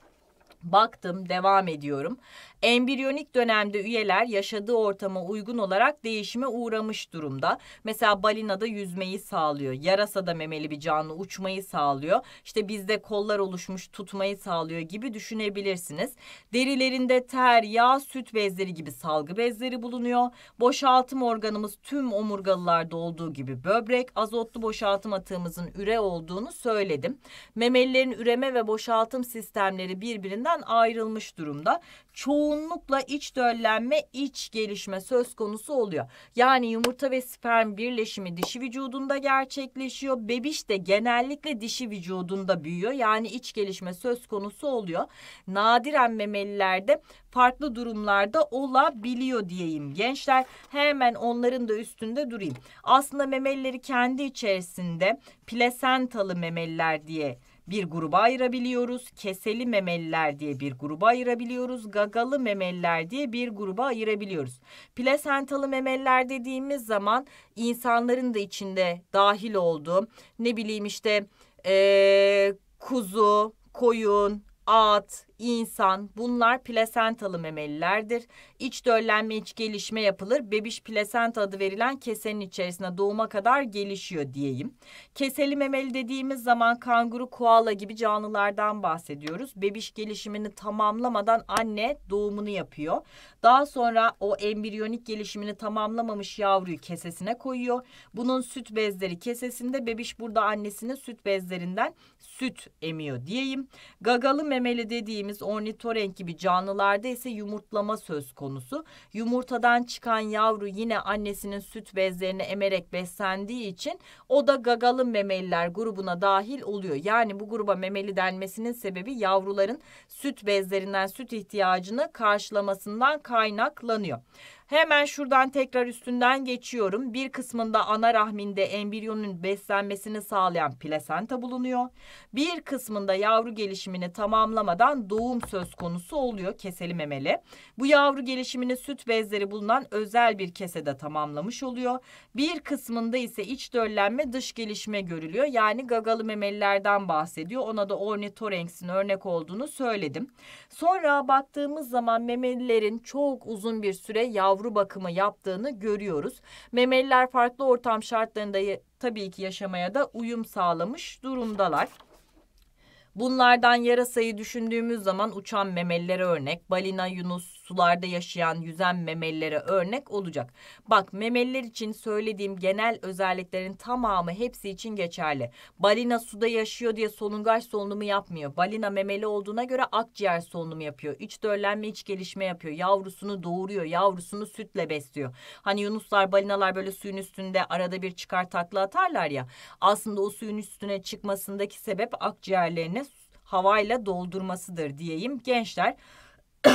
baktım devam ediyorum. Embriyonik dönemde üyeler yaşadığı ortama uygun olarak değişime uğramış durumda. Mesela balinada yüzmeyi sağlıyor. Yarasada memeli bir canlı uçmayı sağlıyor. İşte bizde kollar oluşmuş tutmayı sağlıyor gibi düşünebilirsiniz. Derilerinde ter, yağ, süt bezleri gibi salgı bezleri bulunuyor. Boşaltım organımız tüm omurgalılarda olduğu gibi böbrek, azotlu boşaltım atığımızın üre olduğunu söyledim. Memelilerin üreme ve boşaltım sistemleri birbirinden ayrılmış durumda. Çoğu çoğunlukla iç döllenme, iç gelişme söz konusu oluyor. Yani yumurta ve sperm birleşimi dişi vücudunda gerçekleşiyor. Bebiş de genellikle dişi vücudunda büyüyor. Yani iç gelişme söz konusu oluyor. Nadiren memelilerde farklı durumlarda olabiliyor diyeyim. Gençler hemen onların da üstünde durayım. Aslında memelileri kendi içerisinde plasentalı memeliler diye bir gruba ayırabiliyoruz. Keseli memeliler diye bir gruba ayırabiliyoruz. Gagalı memeliler diye bir gruba ayırabiliyoruz. Plasentalı memeliler dediğimiz zaman insanların da içinde dahil olduğu ne bileyim işte ee, kuzu, koyun, at, insan bunlar plasentalı memelilerdir. İç döllenme iç gelişme yapılır. Bebiş plasenta adı verilen kesenin içerisine doğuma kadar gelişiyor diyeyim. Keseli memeli dediğimiz zaman kanguru, koala gibi canlılardan bahsediyoruz. Bebiş gelişimini tamamlamadan anne doğumunu yapıyor. Daha sonra o embriyonik gelişimini tamamlamamış yavruyu kesesine koyuyor. Bunun süt bezleri kesesinde bebiş burada annesinin süt bezlerinden süt emiyor diyeyim. Gagalı memeli dediğimiz dediğimiz ornitorenk gibi canlılarda ise yumurtlama söz konusu. Yumurtadan çıkan yavru yine annesinin süt bezlerini emerek beslendiği için o da gagalı memeliler grubuna dahil oluyor. Yani bu gruba memeli denmesinin sebebi yavruların süt bezlerinden süt ihtiyacını karşılamasından kaynaklanıyor. Hemen şuradan tekrar üstünden geçiyorum. Bir kısmında ana rahminde embriyonun beslenmesini sağlayan plasenta bulunuyor. Bir kısmında yavru gelişimini tamamlamadan doğum söz konusu oluyor keseli memeli. Bu yavru gelişimini süt bezleri bulunan özel bir kesede tamamlamış oluyor. Bir kısmında ise iç döllenme dış gelişme görülüyor. Yani gagalı memelilerden bahsediyor. Ona da ornitorenks'in örnek olduğunu söyledim. Sonra baktığımız zaman memelilerin çok uzun bir süre yavru yavru bakımı yaptığını görüyoruz. Memeliler farklı ortam şartlarında tabii ki yaşamaya da uyum sağlamış durumdalar. Bunlardan yarasayı düşündüğümüz zaman uçan memelilere örnek balina, yunus, sularda yaşayan yüzen memelilere örnek olacak. Bak memeliler için söylediğim genel özelliklerin tamamı hepsi için geçerli. Balina suda yaşıyor diye solungaç solunumu yapmıyor. Balina memeli olduğuna göre akciğer solunumu yapıyor. İç döllenme iç gelişme yapıyor. Yavrusunu doğuruyor. Yavrusunu sütle besliyor. Hani yunuslar balinalar böyle suyun üstünde arada bir çıkar takla atarlar ya. Aslında o suyun üstüne çıkmasındaki sebep akciğerlerini havayla doldurmasıdır diyeyim gençler.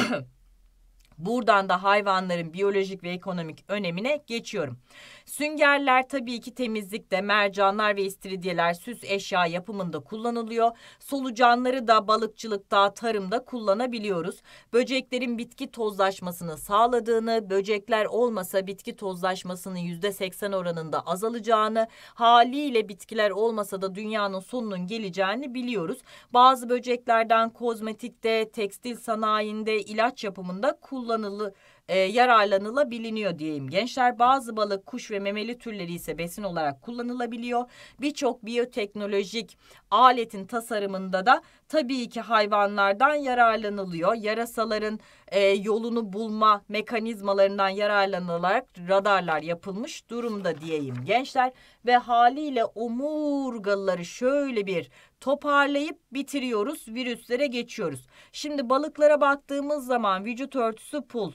Buradan da hayvanların biyolojik ve ekonomik önemine geçiyorum. Süngerler tabii ki temizlikte, mercanlar ve istiridyeler süs eşya yapımında kullanılıyor. Solucanları da balıkçılıkta, tarımda kullanabiliyoruz. Böceklerin bitki tozlaşmasını sağladığını, böcekler olmasa bitki tozlaşmasının yüzde seksen oranında azalacağını, haliyle bitkiler olmasa da dünyanın sonunun geleceğini biliyoruz. Bazı böceklerden kozmetikte, tekstil sanayinde, ilaç yapımında kullanılı e, yararlanılabiliyor diyeyim. Gençler bazı balık, kuş ve memeli türleri ise besin olarak kullanılabiliyor. Birçok biyoteknolojik aletin tasarımında da tabii ki hayvanlardan yararlanılıyor. Yarasaların e, yolunu bulma mekanizmalarından yararlanılarak radarlar yapılmış durumda diyeyim gençler ve haliyle omurgalıları şöyle bir toparlayıp bitiriyoruz virüslere geçiyoruz. Şimdi balıklara baktığımız zaman vücut örtüsü pul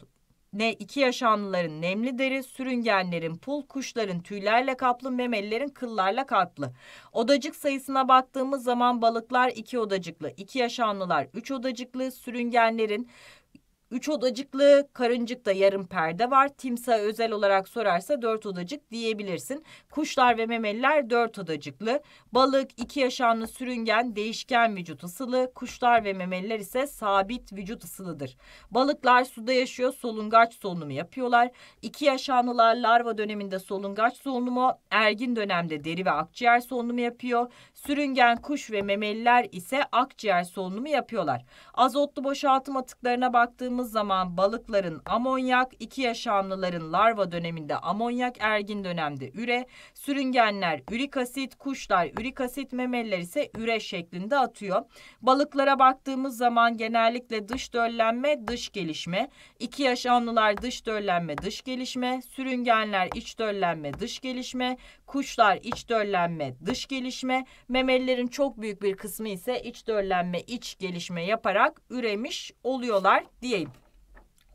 ne iki yaşanlıların nemli deri, sürüngenlerin pul, kuşların tüylerle kaplı, memelilerin kıllarla katlı. Odacık sayısına baktığımız zaman balıklar iki odacıklı, iki yaşanlılar üç odacıklı, sürüngenlerin Üç odacıklı, karıncıkta yarım perde var. Timsah özel olarak sorarsa dört odacık diyebilirsin. Kuşlar ve memeliler dört odacıklı. Balık, iki yaşamlı sürüngen, değişken vücut ısılı. Kuşlar ve memeliler ise sabit vücut ısılıdır. Balıklar suda yaşıyor, solungaç solunumu yapıyorlar. İki yaşamlılar larva döneminde solungaç solunumu, ergin dönemde deri ve akciğer solunumu yapıyor. Sürüngen kuş ve memeliler ise akciğer solunumu yapıyorlar. Azotlu boşaltım atıklarına baktığımız baktığımız zaman balıkların amonyak, iki yaşamlıların larva döneminde amonyak, ergin dönemde üre, sürüngenler ürik asit, kuşlar ürik asit, memeliler ise üre şeklinde atıyor. Balıklara baktığımız zaman genellikle dış döllenme, dış gelişme, iki yaşamlılar dış döllenme, dış gelişme, sürüngenler iç döllenme, dış gelişme, kuşlar iç döllenme, dış gelişme, memelilerin çok büyük bir kısmı ise iç döllenme, iç gelişme yaparak üremiş oluyorlar diyelim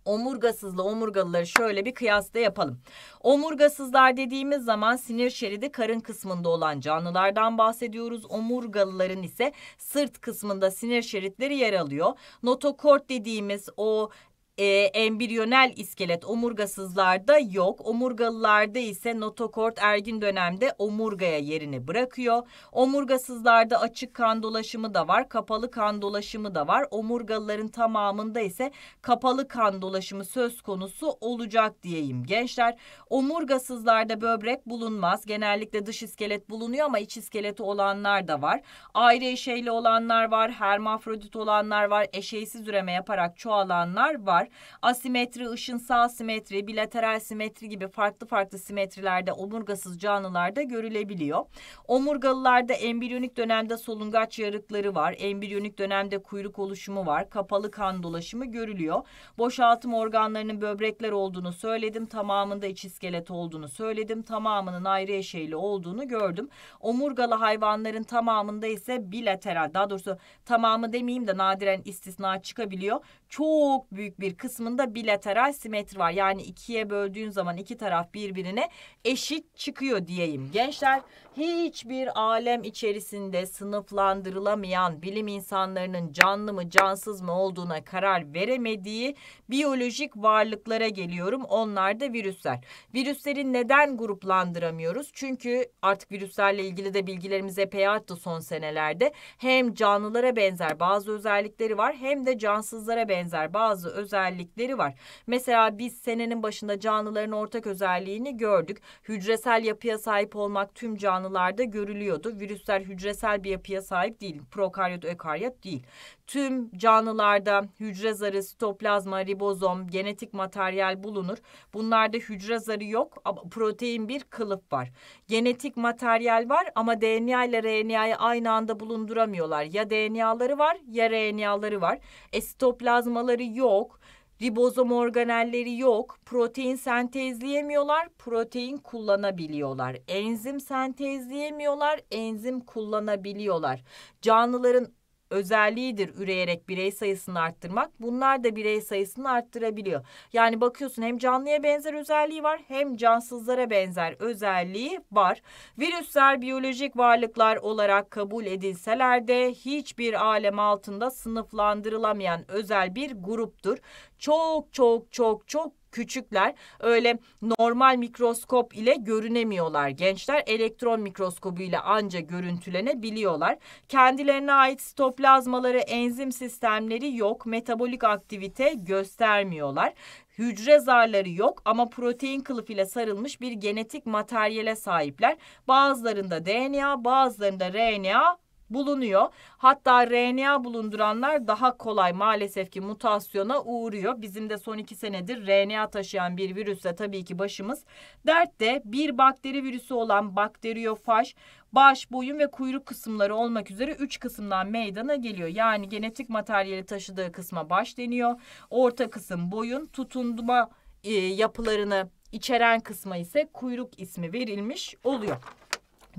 omurgasızla omurgalıları şöyle bir kıyasla yapalım. Omurgasızlar dediğimiz zaman sinir şeridi karın kısmında olan canlılardan bahsediyoruz. Omurgalıların ise sırt kısmında sinir şeritleri yer alıyor. Notokort dediğimiz o e, embriyonel iskelet omurgasızlarda yok. Omurgalılarda ise notokort ergin dönemde omurgaya yerini bırakıyor. Omurgasızlarda açık kan dolaşımı da var, kapalı kan dolaşımı da var. Omurgalıların tamamında ise kapalı kan dolaşımı söz konusu olacak diyeyim gençler. Omurgasızlarda böbrek bulunmaz. Genellikle dış iskelet bulunuyor ama iç iskeleti olanlar da var. Ayrı eşeyli olanlar var, hermafrodit olanlar var, eşeysiz üreme yaparak çoğalanlar var var. Asimetri, ışınsal simetri, bilateral simetri gibi farklı farklı simetrilerde omurgasız canlılarda görülebiliyor. Omurgalılarda embriyonik dönemde solungaç yarıkları var. Embriyonik dönemde kuyruk oluşumu var. Kapalı kan dolaşımı görülüyor. Boşaltım organlarının böbrekler olduğunu söyledim. Tamamında iç iskelet olduğunu söyledim. Tamamının ayrı eşeğli olduğunu gördüm. Omurgalı hayvanların tamamında ise bilateral daha doğrusu tamamı demeyeyim de nadiren istisna çıkabiliyor çok büyük bir kısmında bilateral simetri var. Yani ikiye böldüğün zaman iki taraf birbirine eşit çıkıyor diyeyim. Gençler hiçbir alem içerisinde sınıflandırılamayan bilim insanlarının canlı mı cansız mı olduğuna karar veremediği biyolojik varlıklara geliyorum. Onlar da virüsler. Virüsleri neden gruplandıramıyoruz? Çünkü artık virüslerle ilgili de bilgilerimiz epey arttı son senelerde. Hem canlılara benzer bazı özellikleri var hem de cansızlara benzer benzer bazı özellikleri var. Mesela biz senenin başında canlıların ortak özelliğini gördük. Hücresel yapıya sahip olmak tüm canlılarda görülüyordu. Virüsler hücresel bir yapıya sahip değil. Prokaryot, ökaryot değil tüm canlılarda hücre zarı, sitoplazma, ribozom, genetik materyal bulunur. Bunlarda hücre zarı yok ama protein bir kılıf var. Genetik materyal var ama DNA ile RNA'yı aynı anda bulunduramıyorlar. Ya DNA'ları var ya RNA'ları var. E sitoplazmaları yok. Ribozom organelleri yok. Protein sentezleyemiyorlar, protein kullanabiliyorlar. Enzim sentezleyemiyorlar, enzim kullanabiliyorlar. Canlıların özelliğidir üreyerek birey sayısını arttırmak. Bunlar da birey sayısını arttırabiliyor. Yani bakıyorsun hem canlıya benzer özelliği var hem cansızlara benzer özelliği var. Virüsler biyolojik varlıklar olarak kabul edilseler de hiçbir alem altında sınıflandırılamayan özel bir gruptur. Çok çok çok çok küçükler. Öyle normal mikroskop ile görünemiyorlar. Gençler elektron mikroskobu ile anca görüntülenebiliyorlar. Kendilerine ait sitoplazmaları, enzim sistemleri yok. Metabolik aktivite göstermiyorlar hücre zarları yok ama protein kılıf ile sarılmış bir genetik materyale sahipler. Bazılarında DNA, bazılarında RNA bulunuyor. Hatta RNA bulunduranlar daha kolay maalesef ki mutasyona uğruyor. Bizim de son iki senedir RNA taşıyan bir virüse tabii ki başımız dertte. Bir bakteri virüsü olan bakteriyofaj baş, boyun ve kuyruk kısımları olmak üzere 3 kısımdan meydana geliyor. Yani genetik materyali taşıdığı kısma baş deniyor. Orta kısım boyun, tutunma e, yapılarını içeren kısma ise kuyruk ismi verilmiş oluyor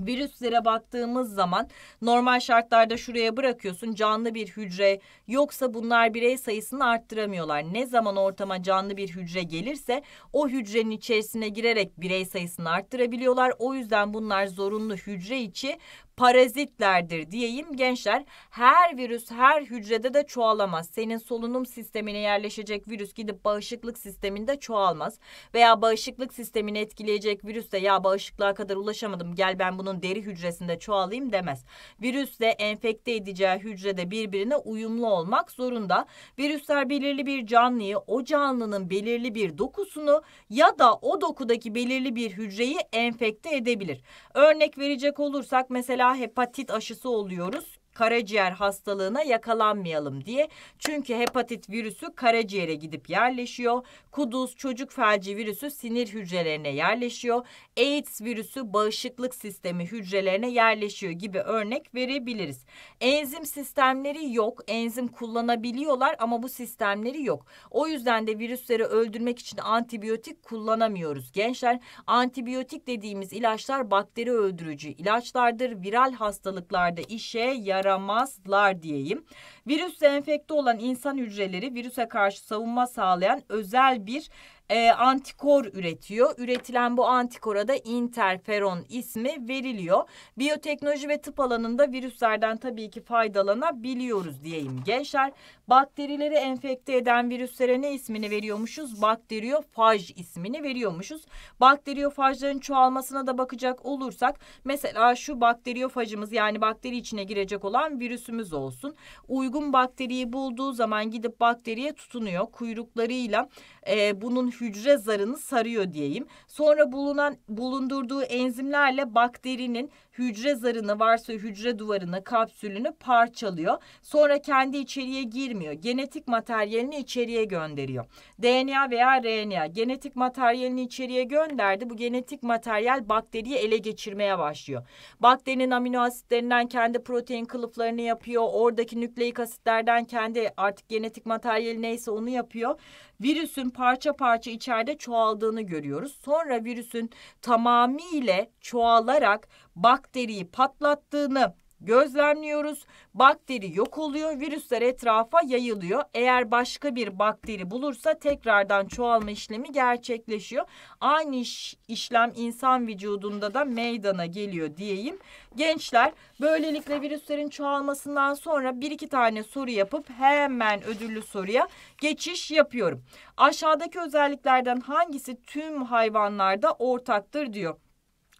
virüslere baktığımız zaman normal şartlarda şuraya bırakıyorsun canlı bir hücre yoksa bunlar birey sayısını arttıramıyorlar. Ne zaman ortama canlı bir hücre gelirse o hücrenin içerisine girerek birey sayısını arttırabiliyorlar. O yüzden bunlar zorunlu hücre içi parazitlerdir diyeyim gençler. Her virüs her hücrede de çoğalamaz. Senin solunum sistemine yerleşecek virüs gidip bağışıklık sisteminde çoğalmaz. Veya bağışıklık sistemini etkileyecek virüs de ya bağışıklığa kadar ulaşamadım gel ben bunun deri hücresinde çoğalayım demez. Virüsle enfekte edeceği hücrede birbirine uyumlu olmak zorunda. Virüsler belirli bir canlıyı o canlının belirli bir dokusunu ya da o dokudaki belirli bir hücreyi enfekte edebilir. Örnek verecek olursak mesela hepatit aşısı oluyoruz karaciğer hastalığına yakalanmayalım diye. Çünkü hepatit virüsü karaciğere gidip yerleşiyor. Kuduz çocuk felci virüsü sinir hücrelerine yerleşiyor. AIDS virüsü bağışıklık sistemi hücrelerine yerleşiyor gibi örnek verebiliriz. Enzim sistemleri yok. Enzim kullanabiliyorlar ama bu sistemleri yok. O yüzden de virüsleri öldürmek için antibiyotik kullanamıyoruz gençler. Antibiyotik dediğimiz ilaçlar bakteri öldürücü ilaçlardır. Viral hastalıklarda işe yarar yaramazlar diyeyim. Virüsle enfekte olan insan hücreleri virüse karşı savunma sağlayan özel bir e, antikor üretiyor. Üretilen bu antikora da interferon ismi veriliyor. Biyoteknoloji ve tıp alanında virüslerden tabii ki faydalanabiliyoruz diyeyim gençler. Bakterileri enfekte eden virüslere ne ismini veriyormuşuz? Bakteriyofaj ismini veriyormuşuz. Bakteriyofajların çoğalmasına da bakacak olursak mesela şu bakteriyofajımız yani bakteri içine girecek olan virüsümüz olsun. Uygun bakteriyi bulduğu zaman gidip bakteriye tutunuyor. Kuyruklarıyla e, bunun hücre zarını sarıyor diyeyim. Sonra bulunan bulundurduğu enzimlerle bakterinin hücre zarını varsa hücre duvarını, kapsülünü parçalıyor. Sonra kendi içeriye girmiyor. Genetik materyalini içeriye gönderiyor. DNA veya RNA genetik materyalini içeriye gönderdi. Bu genetik materyal bakteriyi ele geçirmeye başlıyor. Bakterinin amino asitlerinden kendi protein kılıflarını yapıyor. Oradaki nükleik asitlerden kendi artık genetik materyali neyse onu yapıyor. Virüsün parça parça oldukça içeride çoğaldığını görüyoruz. Sonra virüsün tamamıyla çoğalarak bakteriyi patlattığını gözlemliyoruz. Bakteri yok oluyor, virüsler etrafa yayılıyor. Eğer başka bir bakteri bulursa tekrardan çoğalma işlemi gerçekleşiyor. Aynı iş, işlem insan vücudunda da meydana geliyor diyeyim. Gençler böylelikle virüslerin çoğalmasından sonra bir iki tane soru yapıp hemen ödüllü soruya geçiş yapıyorum. Aşağıdaki özelliklerden hangisi tüm hayvanlarda ortaktır diyor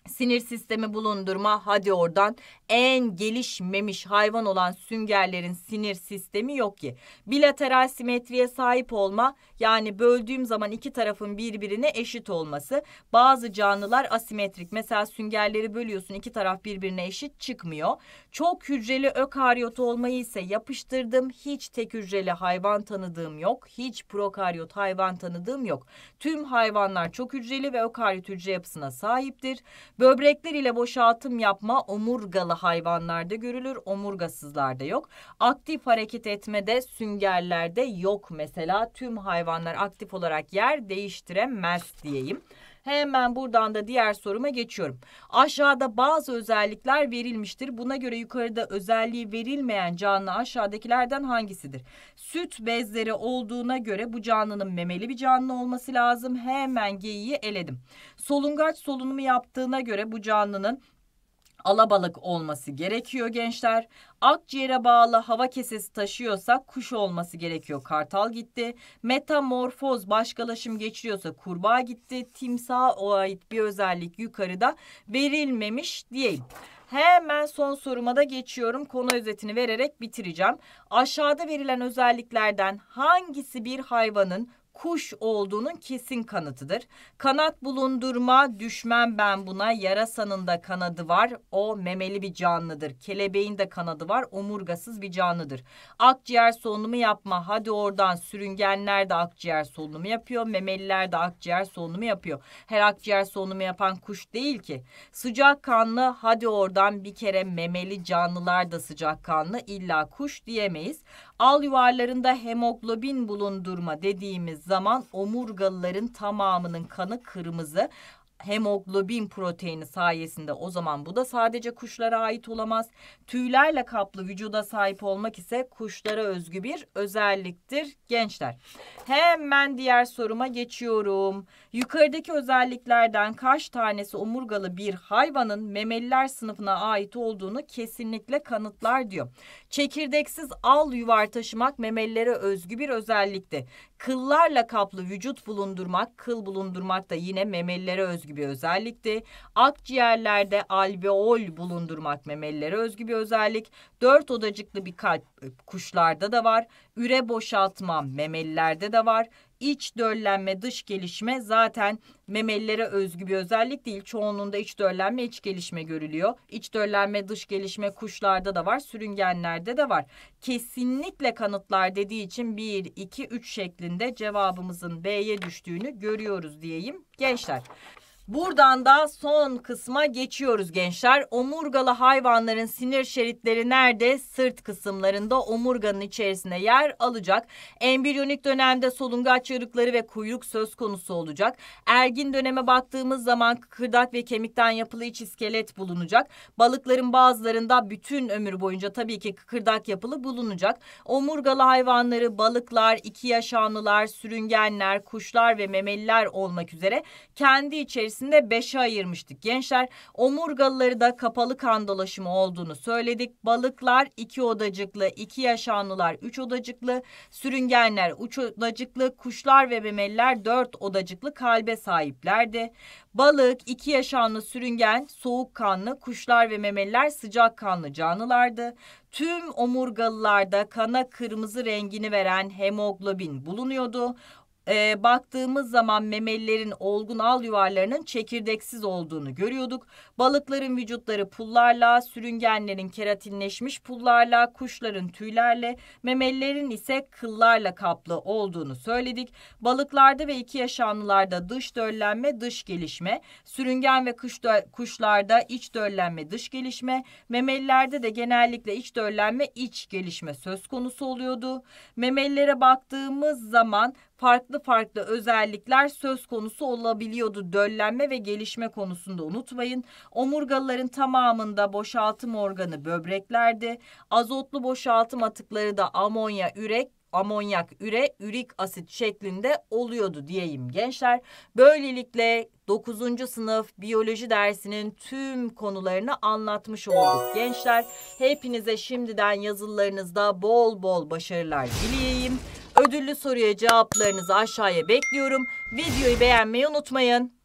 sinir sistemi bulundurma hadi oradan en gelişmemiş hayvan olan süngerlerin sinir sistemi yok ki. Bilateral simetriye sahip olma yani böldüğüm zaman iki tarafın birbirine eşit olması. Bazı canlılar asimetrik mesela süngerleri bölüyorsun iki taraf birbirine eşit çıkmıyor. Çok hücreli ökaryot olmayı ise yapıştırdım hiç tek hücreli hayvan tanıdığım yok. Hiç prokaryot hayvan tanıdığım yok. Tüm hayvanlar çok hücreli ve ökaryot hücre yapısına sahiptir Böbrekler ile boşaltım yapma omurgalı hayvanlarda görülür, omurgasızlarda yok. Aktif hareket etmede süngerlerde yok mesela. Tüm hayvanlar aktif olarak yer değiştiremez diyeyim. Hemen buradan da diğer soruma geçiyorum. Aşağıda bazı özellikler verilmiştir. Buna göre yukarıda özelliği verilmeyen canlı aşağıdakilerden hangisidir? Süt bezleri olduğuna göre bu canlının memeli bir canlı olması lazım. Hemen geyiği eledim. Solungaç solunumu yaptığına göre bu canlının alabalık olması gerekiyor gençler. Akciğere bağlı hava kesesi taşıyorsa kuş olması gerekiyor. Kartal gitti. Metamorfoz başkalaşım geçiriyorsa kurbağa gitti. Timsah ait bir özellik yukarıda verilmemiş diyelim. Hemen son soruma da geçiyorum. Konu özetini vererek bitireceğim. Aşağıda verilen özelliklerden hangisi bir hayvanın kuş olduğunun kesin kanıtıdır. Kanat bulundurma, düşmem ben buna, yarasanın da kanadı var, o memeli bir canlıdır. Kelebeğin de kanadı var, omurgasız bir canlıdır. Akciğer solunumu yapma, hadi oradan sürüngenler de akciğer solunumu yapıyor, memeliler de akciğer solunumu yapıyor. Her akciğer solunumu yapan kuş değil ki. Sıcak kanlı, hadi oradan bir kere memeli canlılar da sıcak kanlı, illa kuş diyemeyiz. Al yuvarlarında hemoglobin bulundurma dediğimiz zaman omurgalıların tamamının kanı kırmızı hemoglobin proteini sayesinde o zaman bu da sadece kuşlara ait olamaz. Tüylerle kaplı vücuda sahip olmak ise kuşlara özgü bir özelliktir gençler. Hemen diğer soruma geçiyorum. Yukarıdaki özelliklerden kaç tanesi omurgalı bir hayvanın memeliler sınıfına ait olduğunu kesinlikle kanıtlar diyor. Çekirdeksiz al yuvar taşımak memelilere özgü bir özellikti. Kıllarla kaplı vücut bulundurmak, kıl bulundurmak da yine memelilere özgü bir özellikti. Akciğerlerde alveol bulundurmak memelilere özgü bir özellik. Dört odacıklı bir kalp e, kuşlarda da var. Üre boşaltma memelilerde de var iç döllenme, dış gelişme zaten memelilere özgü bir özellik değil. Çoğunluğunda iç döllenme, iç gelişme görülüyor. İç döllenme, dış gelişme kuşlarda da var, sürüngenlerde de var. Kesinlikle kanıtlar dediği için 1, 2, 3 şeklinde cevabımızın B'ye düştüğünü görüyoruz diyeyim gençler. Buradan da son kısma geçiyoruz gençler. Omurgalı hayvanların sinir şeritleri nerede? Sırt kısımlarında omurganın içerisine yer alacak. Embriyonik dönemde solungaç yarıkları ve kuyruk söz konusu olacak. Ergin döneme baktığımız zaman kıkırdak ve kemikten yapılı iç iskelet bulunacak. Balıkların bazılarında bütün ömür boyunca tabii ki kıkırdak yapılı bulunacak. Omurgalı hayvanları balıklar, iki yaşanlılar, sürüngenler, kuşlar ve memeliler olmak üzere kendi içerisinde öncesinde 5'e ayırmıştık gençler. Omurgalıları da kapalı kan dolaşımı olduğunu söyledik. Balıklar 2 odacıklı, 2 yaşanlılar 3 odacıklı, sürüngenler 3 odacıklı, kuşlar ve memeliler 4 odacıklı kalbe sahiplerdi. Balık, 2 yaşanlı sürüngen, soğuk kanlı, kuşlar ve memeliler sıcak kanlı canlılardı. Tüm omurgalılarda kana kırmızı rengini veren hemoglobin bulunuyordu e, baktığımız zaman memelilerin olgun al yuvarlarının çekirdeksiz olduğunu görüyorduk. Balıkların vücutları pullarla, sürüngenlerin keratinleşmiş pullarla, kuşların tüylerle, memelilerin ise kıllarla kaplı olduğunu söyledik. Balıklarda ve iki yaşamlılarda dış döllenme, dış gelişme, sürüngen ve kuş dö- kuşlarda iç döllenme, dış gelişme, memelilerde de genellikle iç döllenme, iç gelişme söz konusu oluyordu. Memelilere baktığımız zaman farklı farklı özellikler söz konusu olabiliyordu döllenme ve gelişme konusunda unutmayın. Omurgaların tamamında boşaltım organı böbreklerdi. Azotlu boşaltım atıkları da amonya, ürek amonyak üre ürik asit şeklinde oluyordu diyeyim gençler. Böylelikle 9. sınıf biyoloji dersinin tüm konularını anlatmış olduk gençler. Hepinize şimdiden yazılarınızda bol bol başarılar dileyeyim. Ödüllü soruya cevaplarınızı aşağıya bekliyorum. Videoyu beğenmeyi unutmayın.